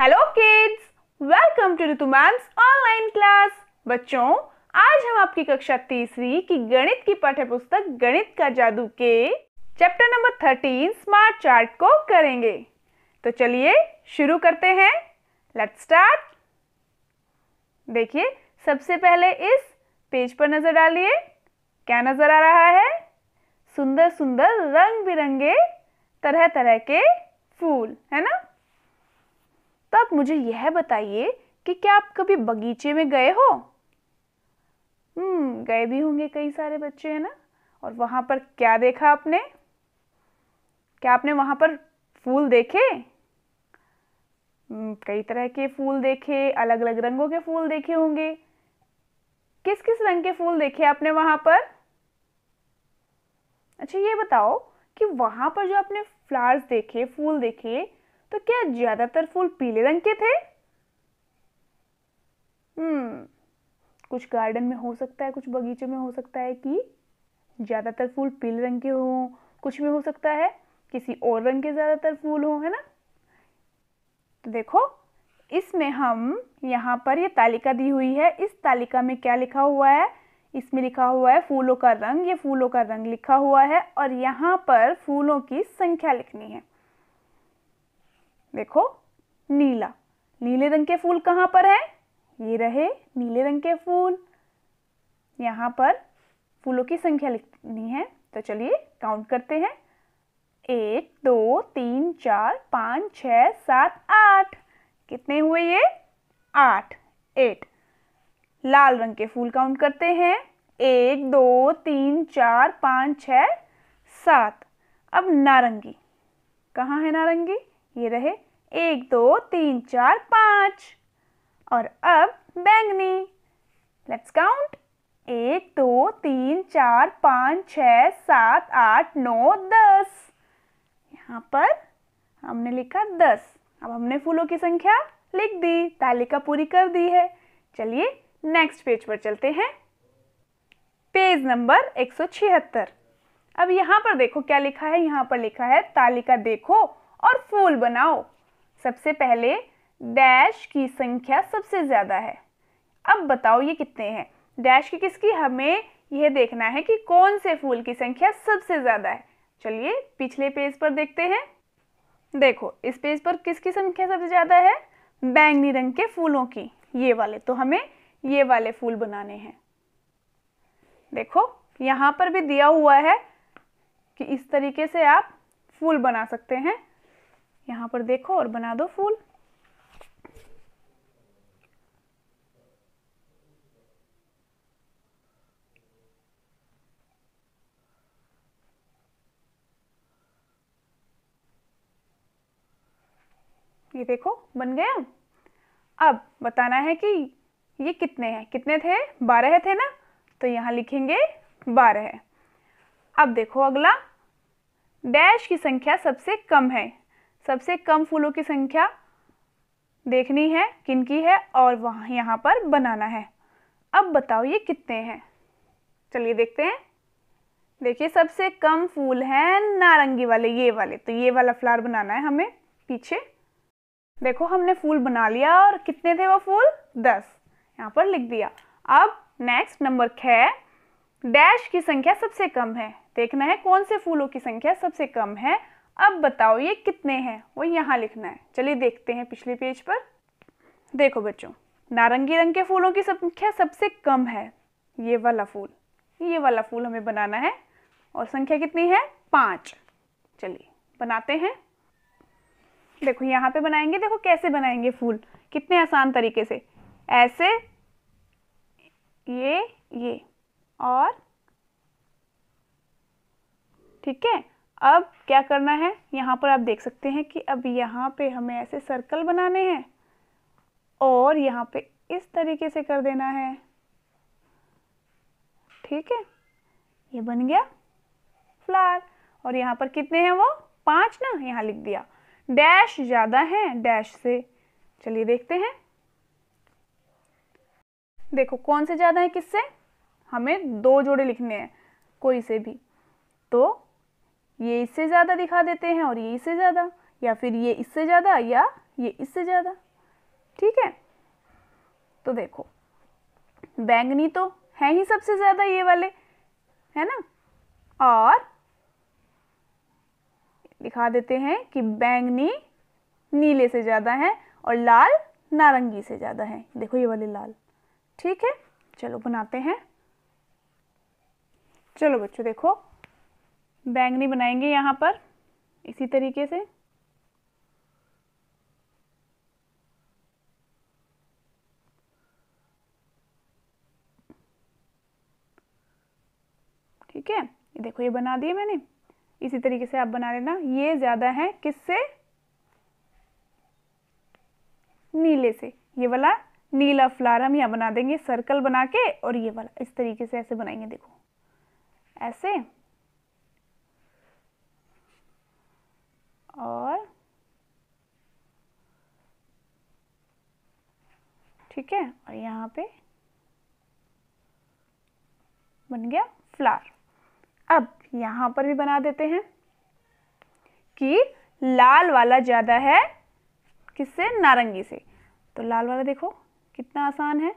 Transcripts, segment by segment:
hello kids welcome to Ritu ma'am's online class बच्चों आज हम आपकी कक्षा तीसरी की गणित की पाठ्य पुस्तक गणित का जादू के chapter number thirteen smart chart को करेंगे तो चलिए शुरू करते हैं लेट्स स्टार्ट देखिए सबसे पहले इस पेज पर नज़र डालिए क्या नज़र आ रहा है सुंदर सुंदर रंग बिरंगे तरह तरह के फूल है ना तो आप मुझे यह बताइए कि क्या आप कभी बगीचे में गए हो हम्म गए भी होंगे कई सारे बच्चे हैं ना और वहां पर क्या देखा आपने क्या आपने वहां पर फूल देखे हम्म, कई तरह के फूल देखे अलग अलग रंगों के फूल देखे होंगे किस किस रंग के फूल देखे आपने वहां पर अच्छा ये बताओ कि वहां पर जो आपने फ्लावर्स देखे फूल देखे तो क्या ज्यादातर फूल पीले रंग के थे हम्म कुछ गार्डन में हो सकता है कुछ बगीचे में हो सकता है कि ज्यादातर फूल पीले रंग के हो कुछ में हो सकता है किसी और रंग के ज्यादातर फूल हो है ना तो देखो इसमें हम यहाँ पर ये तालिका दी हुई है इस तालिका में क्या लिखा हुआ है इसमें लिखा हुआ है फूलों का रंग ये फूलों का रंग लिखा हुआ है और यहाँ पर फूलों की संख्या लिखनी है देखो नीला नीले रंग के फूल कहाँ पर है ये रहे नीले रंग के फूल यहाँ पर फूलों की संख्या लिखनी है तो चलिए काउंट करते हैं एक दो तीन चार पाँच छ सात आठ कितने हुए ये आठ एट लाल रंग के फूल काउंट करते हैं एक दो तीन चार पाँच छ सात अब नारंगी कहाँ है नारंगी ये रहे एक दो तीन चार पाँच और अब बैंगनी लेट्स काउंट एक दो तीन चार पाँच छ सात आठ नौ दस यहाँ पर हमने लिखा दस अब हमने फूलों की संख्या लिख दी तालिका पूरी कर दी है चलिए नेक्स्ट पेज पर चलते हैं पेज नंबर एक सौ छिहत्तर अब यहाँ पर देखो क्या लिखा है यहाँ पर लिखा है तालिका देखो और फूल बनाओ सबसे पहले डैश की संख्या सबसे ज़्यादा है अब बताओ ये कितने हैं डैश की किसकी हमें यह देखना है कि कौन से फूल की संख्या सबसे ज़्यादा है चलिए पिछले पेज पर देखते हैं देखो इस पेज पर किसकी संख्या सबसे ज़्यादा है बैंगनी रंग के फूलों की ये वाले तो हमें ये वाले फूल बनाने हैं देखो यहाँ पर भी दिया हुआ है कि इस तरीके से आप फूल बना सकते हैं यहाँ पर देखो और बना दो फूल ये देखो बन गया अब बताना है कि ये कितने हैं कितने थे बारह थे ना तो यहां लिखेंगे बारह अब देखो अगला डैश की संख्या सबसे कम है सबसे कम फूलों की संख्या देखनी है किनकी है और वहाँ यहाँ पर बनाना है अब बताओ ये कितने हैं चलिए देखते हैं देखिए सबसे कम फूल हैं नारंगी वाले ये वाले तो ये वाला फ्लावर बनाना है हमें पीछे देखो हमने फूल बना लिया और कितने थे वो फूल दस यहाँ पर लिख दिया अब नेक्स्ट नंबर ख डैश की संख्या सबसे कम है देखना है कौन से फूलों की संख्या सबसे कम है अब बताओ ये कितने हैं वो यहाँ लिखना है चलिए देखते हैं पिछले पेज पर देखो बच्चों नारंगी रंग के फूलों की संख्या सबसे कम है ये वाला फूल ये वाला फूल हमें बनाना है और संख्या कितनी है पाँच चलिए बनाते हैं देखो यहाँ पे बनाएंगे देखो कैसे बनाएंगे फूल कितने आसान तरीके से ऐसे ये ये और ठीक है अब क्या करना है यहाँ पर आप देख सकते हैं कि अब यहाँ पे हमें ऐसे सर्कल बनाने हैं और यहाँ पे इस तरीके से कर देना है ठीक है ये बन गया फ्लावर और यहाँ पर कितने हैं वो पांच ना यहाँ लिख दिया डैश ज़्यादा है डैश से चलिए देखते हैं देखो कौन से ज़्यादा है किससे हमें दो जोड़े लिखने हैं कोई से भी तो ये इससे ज़्यादा दिखा देते हैं और ये इससे ज़्यादा या फिर ये इससे ज़्यादा या ये इससे ज़्यादा ठीक है तो देखो बैंगनी तो है ही सबसे ज़्यादा ये वाले है ना और दिखा देते हैं कि बैंगनी नीले से ज़्यादा है और लाल नारंगी से ज़्यादा है देखो ये वाले लाल ठीक है चलो बनाते हैं चलो बच्चों देखो बैंगनी बनाएंगे यहाँ पर इसी तरीके से ठीक है ये देखो ये बना दिए मैंने इसी तरीके से आप बना लेना ये ज़्यादा है किससे नीले से ये वाला नीला फ्लावर हम यहाँ बना देंगे सर्कल बना के और ये वाला इस तरीके से ऐसे बनाएंगे देखो ऐसे और ठीक है और यहाँ पे बन गया फ्लावर अब यहाँ पर भी बना देते हैं कि लाल वाला ज़्यादा है किससे नारंगी से तो लाल वाला देखो कितना आसान है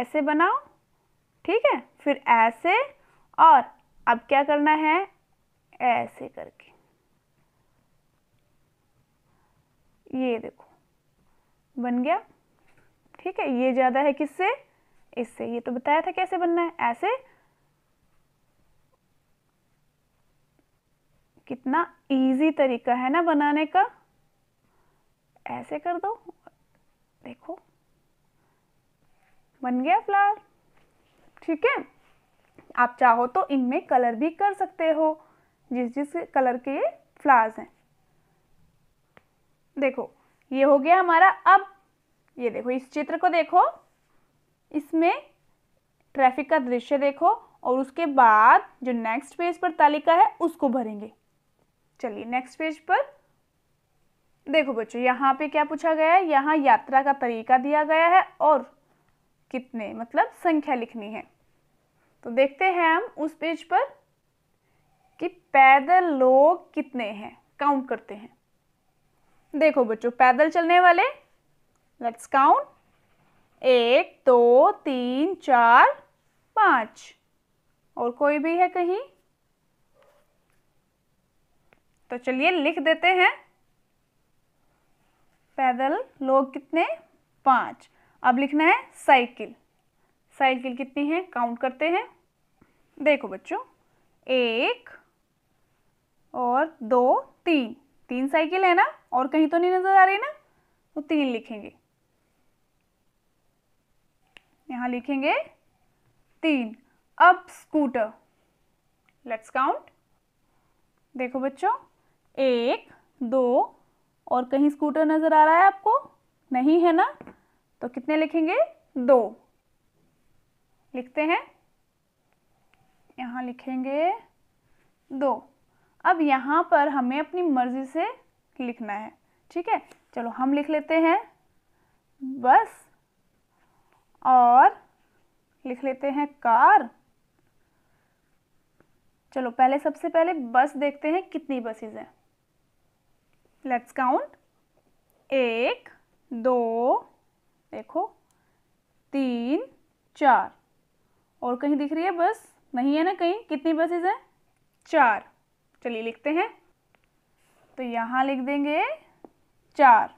ऐसे बनाओ ठीक है फिर ऐसे और अब क्या करना है ऐसे करके ये देखो बन गया ठीक है ये ज़्यादा है किससे इससे ये तो बताया था कैसे बनना है ऐसे कितना इजी तरीका है ना बनाने का ऐसे कर दो देखो बन गया फ्लावर ठीक है आप चाहो तो इनमें कलर भी कर सकते हो जिस जिस कलर के ये फ्लावर्स हैं देखो ये हो गया हमारा अब ये देखो इस चित्र को देखो इसमें ट्रैफिक का दृश्य देखो और उसके बाद जो नेक्स्ट पेज पर तालिका है उसको भरेंगे चलिए नेक्स्ट पेज पर देखो बच्चों यहाँ पे क्या पूछा गया है यहाँ यात्रा का तरीका दिया गया है और कितने मतलब संख्या लिखनी है तो देखते हैं हम उस पेज पर कि पैदल लोग कितने हैं काउंट करते हैं देखो बच्चों पैदल चलने वाले लेट्स काउंट एक दो तीन चार पाँच और कोई भी है कहीं तो चलिए लिख देते हैं पैदल लोग कितने पाँच अब लिखना है साइकिल साइकिल कितनी है काउंट करते हैं देखो बच्चों एक और दो तीन तीन साइकिल है ना और कहीं तो नहीं नजर आ रही ना तो तीन लिखेंगे यहां लिखेंगे तीन अब स्कूटर लेट्स काउंट देखो बच्चों एक दो और कहीं स्कूटर नजर आ रहा है आपको नहीं है ना तो कितने लिखेंगे दो लिखते हैं यहां लिखेंगे दो अब यहाँ पर हमें अपनी मर्जी से लिखना है ठीक है चलो हम लिख लेते हैं बस और लिख लेते हैं कार चलो पहले सबसे पहले बस देखते हैं कितनी बसेज हैं लेट्स काउंट एक दो देखो तीन चार और कहीं दिख रही है बस नहीं है ना कहीं कितनी बसेज हैं चार चलिए लिखते हैं तो यहाँ लिख देंगे चार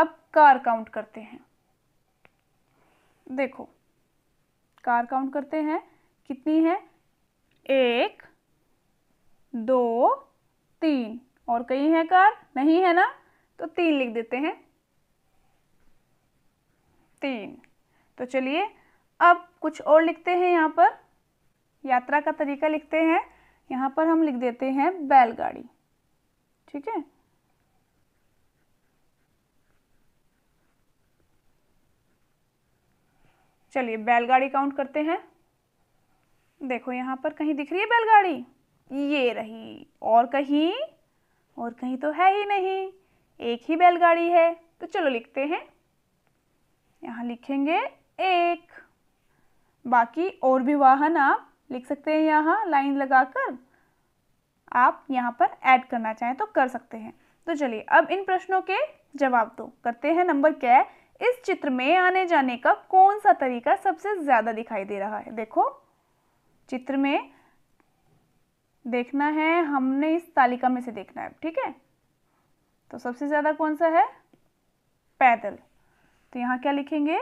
अब कार काउंट करते हैं देखो कार काउंट करते हैं कितनी है एक दो तीन और कई है कार नहीं है ना तो तीन लिख देते हैं तीन तो चलिए अब कुछ और लिखते हैं यहाँ पर यात्रा का तरीका लिखते हैं यहाँ पर हम लिख देते हैं बैलगाड़ी ठीक है चलिए बैलगाड़ी काउंट करते हैं देखो यहाँ पर कहीं दिख रही है बैलगाड़ी ये रही और कहीं और कहीं तो है ही नहीं एक ही बैलगाड़ी है तो चलो लिखते हैं यहाँ लिखेंगे एक बाकी और भी वाहन आप लिख सकते हैं यहाँ लाइन लगाकर आप यहाँ पर ऐड करना चाहें तो कर सकते हैं तो चलिए अब इन प्रश्नों के जवाब दो करते हैं नंबर क्या है इस चित्र में आने जाने का कौन सा तरीका सबसे ज़्यादा दिखाई दे रहा है देखो चित्र में देखना है हमने इस तालिका में से देखना है ठीक है तो सबसे ज़्यादा कौन सा है पैदल तो यहाँ क्या लिखेंगे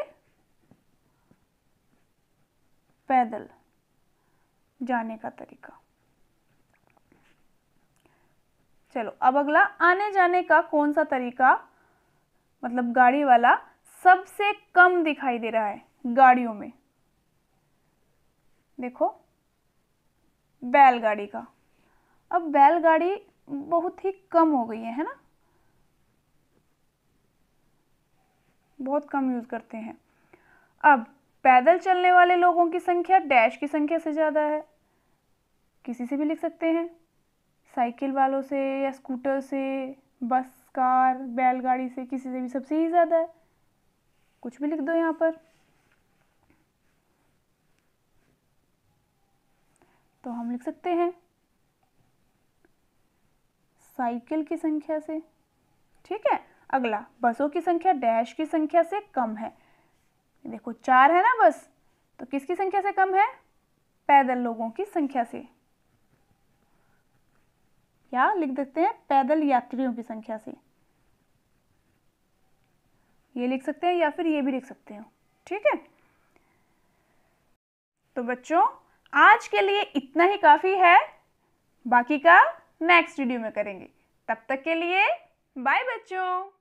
पैदल जाने का तरीका चलो अब अगला आने जाने का कौन सा तरीका मतलब गाड़ी वाला सबसे कम दिखाई दे रहा है गाड़ियों में देखो बैलगाड़ी का अब बैलगाड़ी बहुत ही कम हो गई है है ना बहुत कम यूज़ करते हैं अब पैदल चलने वाले लोगों की संख्या डैश की संख्या से ज़्यादा है किसी से भी लिख सकते हैं साइकिल वालों से या स्कूटर से बस कार बैलगाड़ी से किसी से भी सबसे ही ज़्यादा है कुछ भी लिख दो यहाँ पर तो हम लिख सकते हैं साइकिल की संख्या से ठीक है अगला बसों की संख्या डैश की संख्या से कम है देखो चार है ना बस तो किसकी संख्या से कम है पैदल लोगों की संख्या से या लिख देते हैं पैदल यात्रियों की संख्या से ये लिख सकते हैं या फिर ये भी लिख सकते हो ठीक है तो बच्चों आज के लिए इतना ही काफ़ी है बाकी का नेक्स्ट वीडियो में करेंगे तब तक के लिए बाय बच्चों